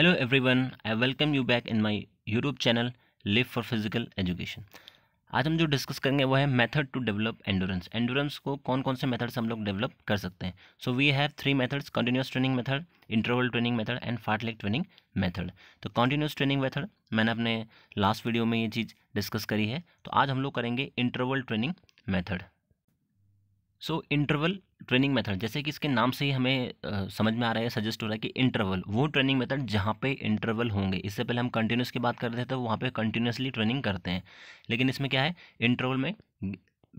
every everyone I welcome you back in my YouTube channel live for physical education आज हम जो discuss करेंगे वो है method to develop endurance endurance को कौन कौन से मैथड्स हम लोग डेवलप कर सकते हैं so we have three methods continuous training method interval training method and fartlek training method तो कंटिन्यूस ट्रेनिंग मेथड मैंने अपने लास्ट वीडियो में ये चीज़ डिस्कस करी है तो आज हम लोग करेंगे interval training method so interval training method जैसे कि इसके नाम से ही हमें आ, समझ में आ रहा है सजेस्ट हो रहा है कि इंटरवल वो ट्रेनिंग मेथड जहाँ पे इंटरवल होंगे इससे पहले हम कंटिन्यूस की बात करते थे तो वहाँ पे कंटिन्यूसली ट्रेनिंग करते हैं लेकिन इसमें क्या है इंटरवल में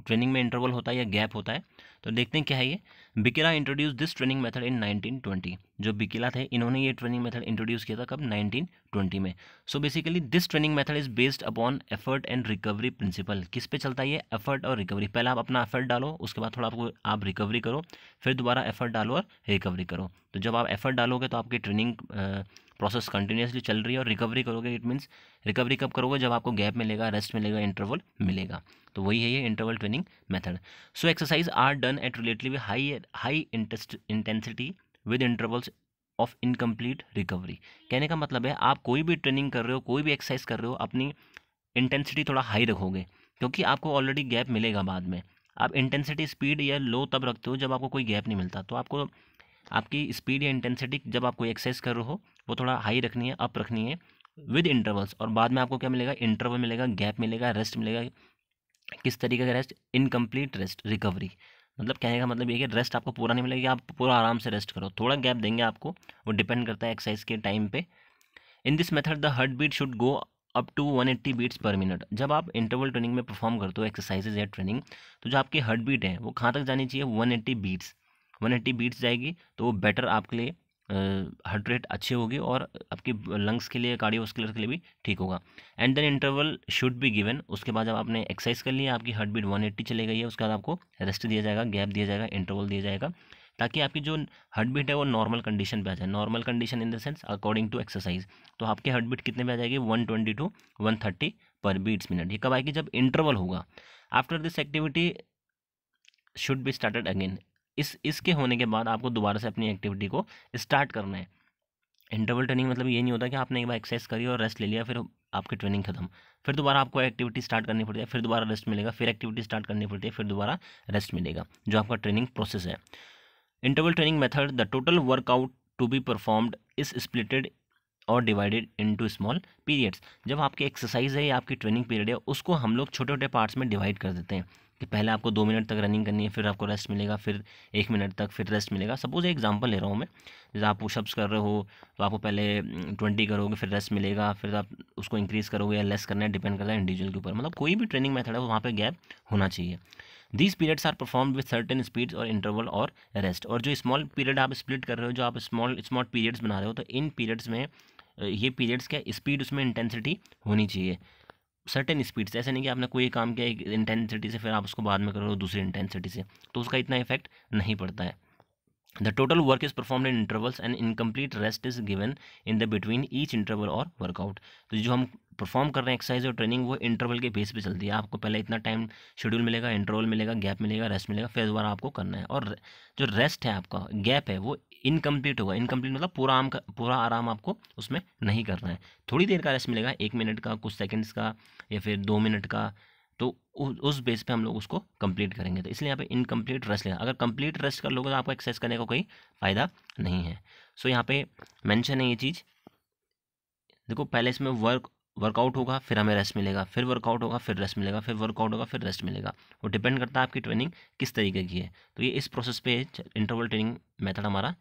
ट्रेनिंग में इंटरवल होता है या गैप होता है तो देखते हैं क्या है ये Bikila introduce this training method in 1920 जो बिकिला थे इन्होंने ये ट्रेनिंग मेथड इंट्रोड्यूस किया था कब 1920 में so basically this training method is based upon effort and recovery principle किस पे चलता है ये एफर्ट और रिकवरी पहले आप अपना एफर्ट डालो उसके बाद थोड़ा आपको आप रिकवरी करो फिर दोबारा एफर्ट डालो और रिकवरी करो तो जब आप एफर्ट डालोगे तो आपकी ट्रेनिंग प्रोसेस कंटिन्यूसली चल रही है और रिकवरी करोगे इट मीन्स रिकवरी कब करोगे जब आपको गैप मिलेगा रेस्ट मिलेगा इंटरवल मिलेगा तो वही है ये interval training method so exercise are done at relatively high high intensity with intervals of incomplete recovery कहने का मतलब है आप कोई भी ट्रेनिंग कर रहे हो कोई भी एक्सरसाइज कर रहे हो अपनी इंटेंसिटी थोड़ा हाई रखोगे क्योंकि आपको ऑलरेडी गैप मिलेगा बाद में आप इंटेंसिटी स्पीड या लो तब रखते हो जब आपको कोई गैप नहीं मिलता तो आपको आपकी स्पीड या इंटेंसिटी जब आप कोई एक्सरसाइज कर रहे हो वो थोड़ा हाई रखनी है अप रखनी है विद इंटरवल्स और बाद में आपको क्या मिलेगा इंटरवल मिलेगा गैप मिलेगा रेस्ट मिलेगा किस तरीके का रेस्ट इनकम्प्लीट रेस्ट रिकवरी मतलब कहने का मतलब ये कि रेस्ट आपको पूरा नहीं मिलेगा आप पूरा आराम से रेस्ट करो थोड़ा गैप देंगे आपको वो डिपेंड करता है एक्सरसाइज के टाइम पे in this method the heart beat should go up to 180 beats per minute जब आप इंटरवल ट्रेनिंग में परफॉर्म करते हो एक्सरसाइजेज या ट्रेनिंग तो जो आपकी हार्ट बीट है वो कहाँ तक जानी चाहिए 180 बीट्स वन बीट्स जाएगी तो वो बेटर आपके लिए हार्ट रेट अच्छी होगी और आपकी लंग्स के लिए कार्डियोस्कुलर के लिए भी ठीक होगा and then interval should be given उसके बाद जब आपने एक्सरसाइज कर लिया आपकी हार्ट बीट वन एट्टी चले गई है उसके बाद आपको रेस्ट दिया जाएगा गैप दिया जाएगा इंटरवल दिया जाएगा ताकि आपकी जो हार्ट बीट है वो नॉर्मल कंडीशन पे आ जाए normal condition in the sense according to exercise तो आपके हार्ट बीट कितने पे आ जाएगी one twenty to one thirty per beats minute ये कब आएगी जब इंटरवल होगा after this activity should be started again इस इसके होने के बाद आपको दोबारा से अपनी एक्टिविटी को स्टार्ट करना है इंटरवल ट्रेनिंग मतलब ये नहीं होता कि आपने एक बार एक्सरसाइज करी और रेस्ट ले लिया फिर आपकी ट्रेनिंग खत्म फिर दोबारा आपको एक्टिविटी स्टार्ट करनी पड़ती है फिर दोबारा रेस्ट मिलेगा फिर एक्टिविटी स्टार्ट करनी पड़ती है फिर दोबारा रेस्ट मिलेगा जो आपका ट्रेनिंग प्रोसेस है interval training method the total workout to be performed is splitted और डिवाइडेड इनटू स्मॉल पीरियड्स जब आपकी एक्सरसाइज है या आपकी ट्रेनिंग पीरियड है उसको हम लोग छोटे छोटे पार्ट्स में डिवाइड कर देते हैं कि पहले आपको दो मिनट तक रनिंग करनी है फिर आपको रेस्ट मिलेगा फिर एक मिनट तक फिर रेस्ट मिलेगा सपोज़ एक एग्जांपल ले रहा हूँ मैं जैसे आप पुशअप्स कर रहे हो तो आपको पहले ट्वेंटी करोगे फिर रेस्ट मिलेगा फिर आप उसको इंक्रीज़ करोगे या लेस करना है डिपेंड करता है इंडिविजुअल के ऊपर मतलब कोई भी ट्रेनिंग मैथड है वहाँ पर गैप होना चाहिए these periods are perform with certain speeds और इंटरवल और रेस्ट और जो स्मॉल पीरियड आप स्प्लिट कर रहे हो जो आप स्मॉल स्मॉल पीरियड्स बना रहे हो तो इन पीरियड्स में ये पीरियड्स क्या स्पीड उसमें इंटेंसिटी होनी चाहिए सर्टेन स्पीड से ऐसा नहीं कि आपने कोई काम किया एक इंटेंसिटी से फिर आप उसको बाद में करो दूसरी इंटेंसिटी से तो उसका इतना इफेक्ट नहीं पड़ता है the total work is perform in intervals and incomplete rest is given in the between each interval और वर्कआउट तो जो हम परफॉर्म कर रहे हैं एक्सरसाइज और ट्रेनिंग वो इंटरवल के बेस पे चलती है आपको पहले इतना टाइम शेड्यूल मिलेगा इंटरवल मिलेगा गैप मिलेगा रेस्ट मिलेगा फिर दोबारा आपको करना है और जो रेस्ट है आपका गैप है वो इनकम्प्लीट होगा इनकम्प्लीट मतलब पूरा आम का पूरा आराम आपको उसमें नहीं करना है थोड़ी देर का रेस्ट मिलेगा एक मिनट का कुछ सेकेंड्स का या फिर दो मिनट का तो उस बेस पे हम लोग उसको कंप्लीट करेंगे तो इसलिए यहाँ पे इनकम्प्लीट रेस्ट लेना अगर कंप्लीट रेस्ट कर लोगे तो आपको एक्सरसाइज करने का को कोई फ़ायदा नहीं है सो यहाँ पे मेंशन है ये चीज़ देखो पहले इसमें वर्क वर्कआउट होगा फिर हमें रेस्ट मिलेगा फिर वर्कआउट होगा फिर रेस्ट मिलेगा फिर वर्कआउट होगा फिर रेस्ट मिलेगा वो डिपेंड करता है आपकी ट्रेनिंग किस तरीके की है तो ये इस प्रोसेस पे इंटरवल ट्रेनिंग मेथड हमारा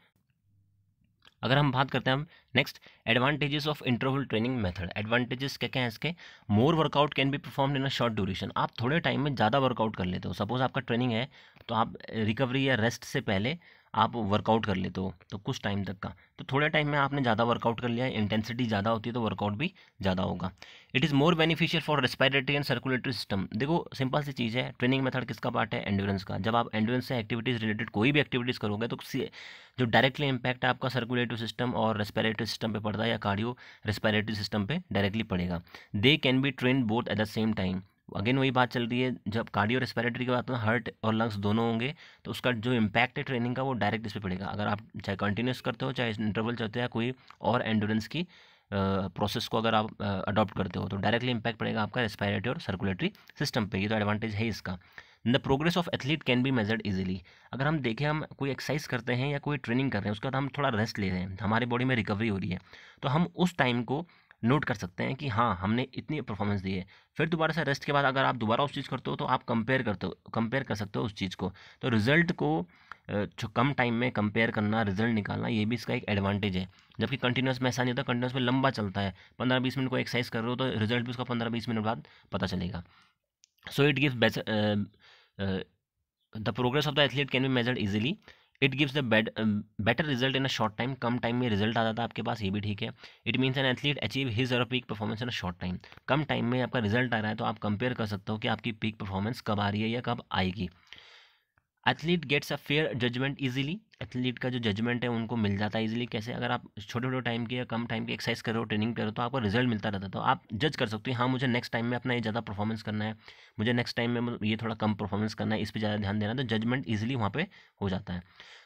अगर हम बात करते हैं हम next advantages of interval training method advantages क्या क्या है इसके more workout can be perform in a short duration आप थोड़े टाइम में ज़्यादा वर्कआउट कर लेते हो सपोज आपका ट्रेनिंग है तो आप रिकवरी या रेस्ट से पहले आप वर्कआउट कर लेते हो तो कुछ टाइम तक का तो थोड़े टाइम में आपने ज़्यादा वर्कआउट कर लिया है इंटेंसिटी ज़्यादा होती है तो वर्कआउट भी ज़्यादा होगा it is more beneficial for respiratory and circulatory system देखो सिंपल सी चीज़ है ट्रेनिंग मेथड किसका पार्ट है एंडोरेंस का जब आप एंडोरेंस से एक्टिविटीज़ रिलेटेड कोई भी एक्टिविटीज़ करोगे तो जो डायरेक्टली इंपैक्ट आपका सर्कुलेटरी सिस्टम और रेस्पायरेटरी सिस्टम पर पड़ता है या कार्डियो रेस्पायरेटरी सिस्टम पर डायरेक्टली पड़ेगा they can be train both at the same time again वही बात चल रही है जब कार्डियो रेस्पिरेटरी की बात में हार्ट और लंग्स दोनों होंगे तो उसका जो इम्पैक्ट है ट्रेनिंग का वो डायरेक्ट इस पर पड़ेगा अगर आप चाहे कंटिन्यूस करते हो चाहे इंटरवल चलते हो या कोई और एंडोरेंस की प्रोसेस को अगर आप अडॉप्ट करते हो तो डायरेक्टली इम्पैक्ट पड़ेगा आपका रेस्पिरेटरी और सर्कुलेटरी सिस्टम पर ये तो एडवांटेज है इसका the progress of athlete can be measured easily अगर हम देखें हम कोई एक्सरसाइज करते हैं या कोई ट्रेनिंग कर रहे हैं उसके बाद हम थोड़ा रेस्ट ले रहे हैं हमारी बॉडी में रिकवरी हो रही है तो हम उस टाइम को नोट कर सकते हैं कि हाँ हमने इतनी परफॉर्मेंस दी है फिर दोबारा से रेस्ट के बाद अगर आप दोबारा उस चीज़ करते हो तो आप कंपेयर करते हो कंपेयर कर सकते हो उस चीज़ को तो रिजल्ट को कम टाइम में कंपेयर करना रिजल्ट निकालना ये भी इसका एक एडवांटेज है जबकि कंटिन्यूस में ऐसा नहीं होता कंटिन्यूस में लंबा चलता है पंद्रह बीस मिनट को एक्सरसाइज कर रहे हो तो रिजल्ट भी उसका पंद्रह बीस मिनट बाद पता चलेगा so it gives the progress of the athlete can be measured easily it gives the better result in a short time कम टाइम में रिजल्ट आ जाता है आपके पास ये भी ठीक है it means an athlete achieve his और peak performance in a short time कम टाइम में आपका रिजल्ट आ रहा है तो आप कंपेयर कर सकते हो कि आपकी पीक परफॉर्मेंस कब आ रही है या कब आएगी athlete gets a fair judgment easily athlete का जो जजमेंट है उनको मिल जाता है इजीली कैसे अगर आप छोटे छोटे टाइम के या कम टाइम की एक्सरसाइज करो ट्रेनिंग करो तो आपको रिजल्ट मिलता रहता है तो आप जज कर सकते हो हाँ मुझे नेक्स्ट टाइम में अपना ये ज़्यादा परफॉर्मेंस करना है मुझे नेक्स्ट टाइम में ये थोड़ा कम परफॉर्मेंस करना है इस पर ज़्यादा ध्यान देना है तो जजमेंट ईजिली वहाँ पर हो जाता है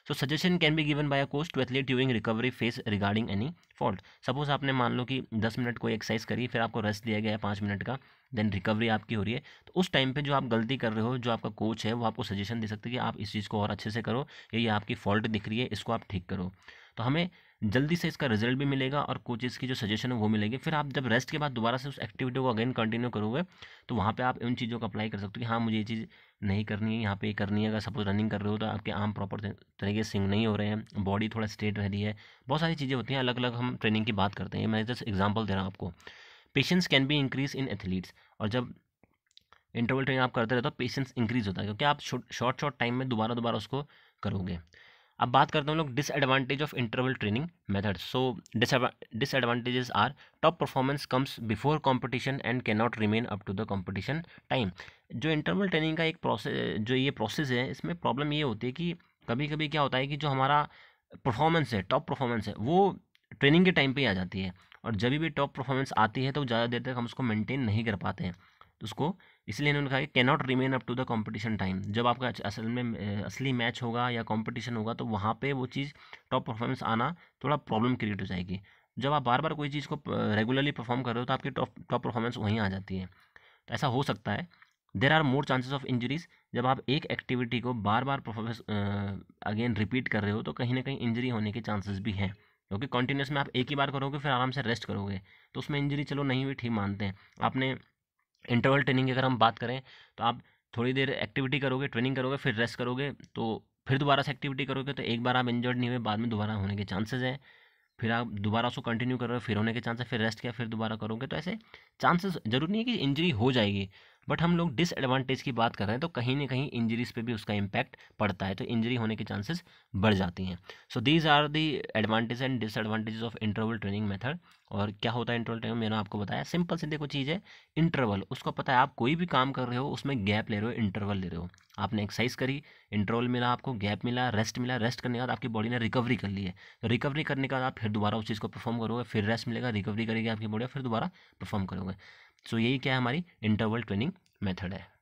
so suggestion can be given by a coach to athlete during recovery phase regarding any fault suppose आपने मान लो कि दस मिनट कोई एक्सरसाइज करी फिर आपको रेस्ट दिया गया है पाँच मिनट का देन रिकवरी आपकी हो रही है तो उस टाइम पे जो आप गलती कर रहे हो जो आपका कोच है वो आपको सजेशन दे सकते हैं कि आप इस चीज़ को और अच्छे से करो ये आपकी फॉल्ट दिख रही है इसको आप ठीक करो तो हमें जल्दी से इसका रिजल्ट भी मिलेगा और कोचेज़ की जो सजेशन है वो मिलेगी फिर आप जब रेस्ट के बाद दोबारा से उस एक्टिविटी को अगेन कंटिन्यू करोगे तो वहाँ पे आप उन चीज़ों को अप्लाई कर सकते हो कि हाँ मुझे ये चीज़ नहीं करनी है यहाँ पे ये करनी है अगर सपोज रनिंग कर रहे हो तो आपके आर्म प्रॉपर तरीके से सिंग नहीं हो रहे हैं बॉडी थोड़ा स्ट्रेट रह रही है बहुत सारी चीज़ें होती हैं अलग अलग हम ट्रेनिंग की बात करते हैं मैं जस्ट एग्जाम्पल दे रहा हूँ आपको patience can be increase in athletes और जब इंटरवल ट्रेनिंग आप करते रहते हो पेशेंस इंक्रीज होता है क्योंकि आप शॉर्ट शॉर्ट टाइम में दोबारा दोबारा उसको करोगे अब बात करते हैं लोग disadvantage of interval training method so disadvantages are top performance comes before competition and can not remain up to the competition time जो इंटरवल ट्रेनिंग का एक प्रोसेस जो ये प्रोसेस है इसमें प्रॉब्लम ये होती है कि कभी कभी क्या होता है कि जो हमारा परफॉर्मेंस है टॉप परफॉर्मेंस है वो ट्रेनिंग के टाइम पर ही आ जाती है और जब भी टॉप परफॉर्मेंस आती है तो ज़्यादा देर तक हम उसको मेनटेन नहीं कर पाते हैं तो उसको इसलिए इन्होंने कहा कि not remain up to the competition time जब आपका असल में असली मैच होगा या कंपटीशन होगा तो वहाँ पे वो चीज़ टॉप परफॉर्मेंस आना थोड़ा प्रॉब्लम क्रिएट हो जाएगी जब आप बार बार कोई चीज़ को रेगुलरली परफॉर्म कर रहे हो तो आपकी टॉप टॉप परफॉर्मेंस वहीं आ जाती है तो ऐसा हो सकता है there are more chances of injuries जब आप एक एक्टिविटी को बार बार परफॉर्मेंस अगेन रिपीट कर रहे हो तो कहीं ना कहीं इंजरी होने के चांसेस भी हैं क्योंकि कंटिन्यूस में आप एक ही बार करोगे फिर आराम से रेस्ट करोगे तो उसमें इंजरी चलो नहीं हुई ठीक मानते हैं आपने इंटरवल ट्रेनिंग की अगर हम बात करें तो आप थोड़ी देर एक्टिविटी करोगे ट्रेनिंग करोगे फिर रेस्ट करोगे तो फिर दोबारा से एक्टिविटी करोगे तो एक बार आप इंजर्ड नहीं हुए बाद में दोबारा होने के चांसेज हैं फिर आप दोबारा उसको कंटिन्यू करोगे फिर होने के चांसेस फिर रेस्ट किया फिर दोबारा करोगे तो ऐसे चांसेस जरूरी नहीं है कि इंजरी हो जाएगी बट हम लोग डिसएडवांटेज की बात कर रहे हैं तो कहीं ना कहीं इंजरीज पे भी उसका इम्पैक्ट पड़ता है तो इंजरी होने के चांसेस बढ़ जाती हैं so these are the advantage and disadvantages of interval training method और क्या होता है इंटरवल ट्रेनिंग मैंने आपको बताया सिंपल सी देखो चीज़ है इंटरवल उसको पता है आप कोई भी काम कर रहे हो उसमें गैप ले रहे हो इंटरवल ले रहे हो आपने एक्सरसाइज करी इंटरवल मिला आपको गैप मिला रेस्ट मिला रेस्ट करने के बाद आपकी बॉडी ने रिकवरी कर ली है रिकवरी करने के बाद आप फिर दोबारा उस चीज़ को परफॉर्म करोगे फिर रेस्ट मिलेगा रिकवरी करेगी आपकी बॉडी फिर दोबारा परफॉर्म करोगे सो so, यही क्या है हमारी इंटरवल ट्रेनिंग 买它嘞！